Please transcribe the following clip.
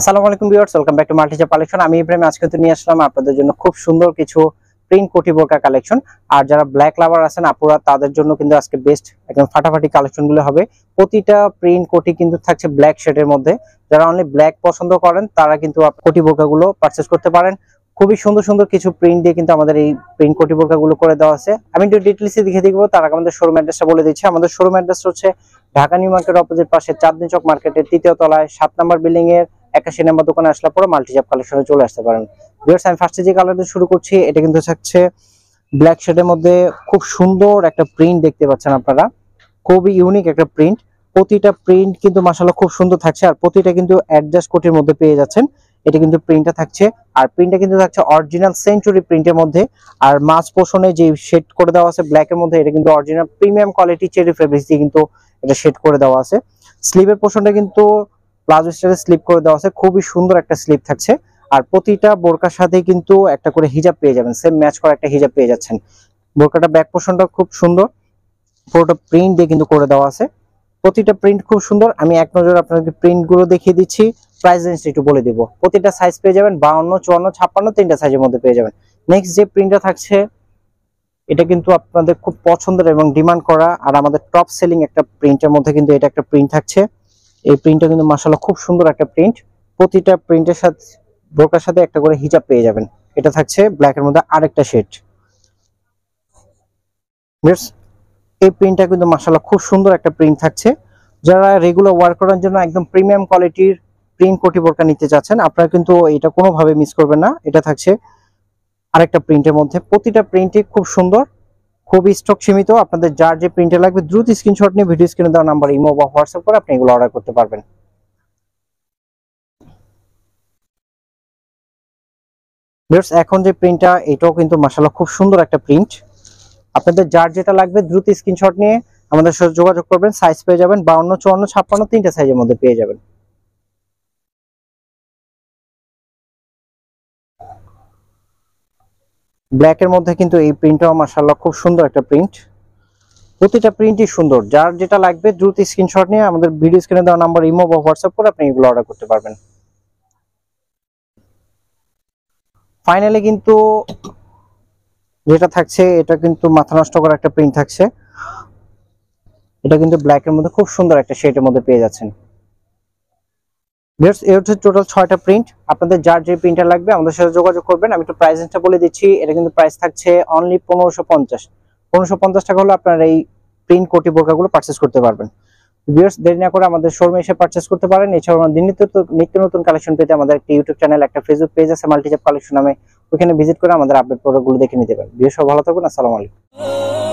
আসসালামু আলাইকুম viewers welcome back to মাল্টিজা কালেকশন আমি ইব্রাহিম আজকে তো নিয়ে আসলাম আপনাদের জন্য খুব সুন্দর কিছু প্রিন্ট কোটি বোরকা কালেকশন আর যারা ব্ল্যাক লাভার আছেন আপুরা তাদের জন্য কিন্তু আজকে বেস্ট একদম ফাটাফাটি কালেকশনগুলো হবে প্রতিটা প্রিন্ট কোটি কিন্তু থাকছে ব্ল্যাক শেডের মধ্যে যারা অনলি ব্ল্যাক পছন্দ করেন তারা কিন্তু কোটি বোরকাগুলো পারচেস করতে পারেন খুবই সুন্দর সুন্দর কিছু প্রিন্ট দিয়ে কিন্তু আমাদের এই প্রিন্ট কোটি বোরকাগুলো করে দেওয়া আছে আমি একটু ডিটেলসে দেখে দেখবো তার আগে আমাদের শোরুম অ্যাড্রেসটা বলে দিচ্ছি আমাদের শোরুম অ্যাড্রেস হচ্ছে ঢাকা নিউ মার্কেট অপোজিট পাশে চাঁদনি চক মার্কেটের তৃতীয় তলায় সাত নম্বর বিল্ডিং এর একটা সিনেমা দোকানে আসলে পরে মাল্টিজাব কালেকশনে চলে আসতে পারেন ভিউয়ার্স আমি ফার্স্টে যে কালার দিয়ে শুরু করছি এটা কিন্তু থাকছে ব্ল্যাক শেডের মধ্যে খুব সুন্দর একটা প্রিন্ট দেখতে পাচ্ছেন আপনারা খুবই ইউনিক একটা প্রিন্ট প্রতিটা প্রিন্ট কিন্তু মাসাল্লাহ খুব সুন্দর থাকছে আর প্রতিটা কিন্তু অ্যাডজাস্ট কোটের মধ্যে পেয়ে যাচ্ছেন এটা কিন্তু প্রিন্টটা থাকছে আর প্রিন্টটা কিন্তু থাকছে অরিজিনাল সেঞ্চুরি প্রিন্টের মধ্যে আর মাছ পোষণে যে শেড করে দেওয়া আছে ব্ল্যাকের মধ্যে এটা কিন্তু original premium quality cherry fabrics দিয়ে কিন্তু এটা শেড করে দেওয়া আছে স্লিভের পোষণটা কিন্তু প্লাজো স্টাইলে স্লিপ করে দেওয়া আছে খুবই সুন্দর একটা স্লিপ থাকছে আর প্রতিটা বোরকার সাথে কিন্তু একটা করে হিজাব পেয়ে যাবেন সেম ম্যাচ করা একটা হিজাব পেয়ে যাচ্ছেন বোরকাটা ব্যাক পোর্শনটা খুব সুন্দর পুরোটা প্রিন্ট দিয়ে কিন্তু করে দেওয়া আছে প্রতিটা প্রিন্ট খুব সুন্দর আমি এক নজর প্রিন্ট প্রিন্টগুলো দেখিয়ে দিচ্ছি প্রাইস রেঞ্জ একটু বলে দিব প্রতিটা সাইজ পেয়ে যাবেন বাউন্ন চুয়ান্ন ছাপ্পান্ন তিনটা সাইজের মধ্যে পেয়ে যাবেন নেক্সট যে প্রিন্টটা থাকছে এটা কিন্তু আপনাদের খুব পছন্দের এবং ডিমান্ড করা আর আমাদের টপ সেলিং একটা প্রিন্টের মধ্যে কিন্তু এটা একটা প্রিন্ট থাকছে এই প্রিন্টটা কিন্তু মাসাল্লাহ খুব সুন্দর একটা প্রিন্ট প্রতিটা প্রিন্টের সাথে ব্রোকার সাথে একটা করে হিজাব পেয়ে যাবেন এটা থাকছে ব্ল্যাকের মধ্যে আরেকটা শেড এই প্রিন্টটা কিন্তু মাসাল্লাহ খুব সুন্দর একটা প্রিন্ট থাকছে যারা রেগুলার ওয়ার্ক করার জন্য একদম প্রিমিয়াম কোয়ালিটির প্রিন্ট কোটি বোরকা নিতে চাচ্ছেন আপনারা কিন্তু এটা কোনোভাবে মিস করবেন না এটা থাকছে আরেকটা প্রিন্টের মধ্যে প্রতিটা প্রিন্টই খুব সুন্দর খুব স্টক সীমিত আপনাদের যার যে প্রিন্টার লাগবে দ্রুত স্ক্রিনশট নিয়ে ভিডিও স্ক্রিনে দেওয়া নাম্বার ইমো বা হোয়াটসঅ্যাপ করে আপনি এগুলো অর্ডার করতে পারবেন ভিউয়ার্স এখন যে প্রিন্টটা এটাও কিন্তু মাশাআল্লাহ খুব সুন্দর একটা প্রিন্ট আপনাদের যার যেটা লাগবে দ্রুত স্ক্রিনশট নিয়ে আমাদের সাথে যোগাযোগ করবেন সাইজ পেয়ে যাবেন বাউন্ন চুয়ান্ন ছাপ্পান্ন তিনটা সাইজের মধ্যে পেয়ে যাবেন ব্ল্যাকের মধ্যে কিন্তু এই প্রিন্টটাও মাসাল্লাহ খুব সুন্দর একটা প্রিন্ট প্রতিটা প্রিন্টই সুন্দর যার যেটা লাগবে দ্রুত স্ক্রিনশট নিয়ে আমাদের ভিডিও স্ক্রিনে দেওয়া নাম্বার ইমো বা হোয়াটসঅ্যাপ করে আপনি এগুলো অর্ডার করতে পারবেন ফাইনালি কিন্তু যেটা থাকছে এটা কিন্তু মাথা নষ্ট করা একটা প্রিন্ট থাকছে এটা কিন্তু ব্ল্যাকের মধ্যে খুব সুন্দর একটা শেডের মধ্যে পেয়ে যাচ্ছেন ভিউয়ার্স এই হচ্ছে টোটাল ছয়টা প্রিন্ট আপনাদের যার যে প্রিন্টার লাগবে আমাদের সাথে যোগাযোগ করবেন আমি একটু প্রাইসটা বলে দিচ্ছি এটা কিন্তু প্রাইস থাকছে অনলি পনেরোশো পঞ্চাশ পনেরোশো পঞ্চাশ টাকা হলে আপনারা এই প্রিন্ট কোটি বোরকাগুলো পারচেস করতে পারবেন ভিউয়ার্স দেরি না করে আমাদের শোরুমে এসে পারচেস করতে পারেন এছাড়াও আমাদের নিত্য নিত্য নতুন কালেকশন পেতে আমাদের একটা ইউটিউব চ্যানেল একটা ফেসবুক পেজ আছে মাল্টিজাব কালেকশন নামে ওখানে ভিজিট করে আমাদের আপডেট প্রোডাক্টগুলো দেখে নিতে পারেন ভিউয়ার্স ভালো থাকুন আসসালামু আলাইকুম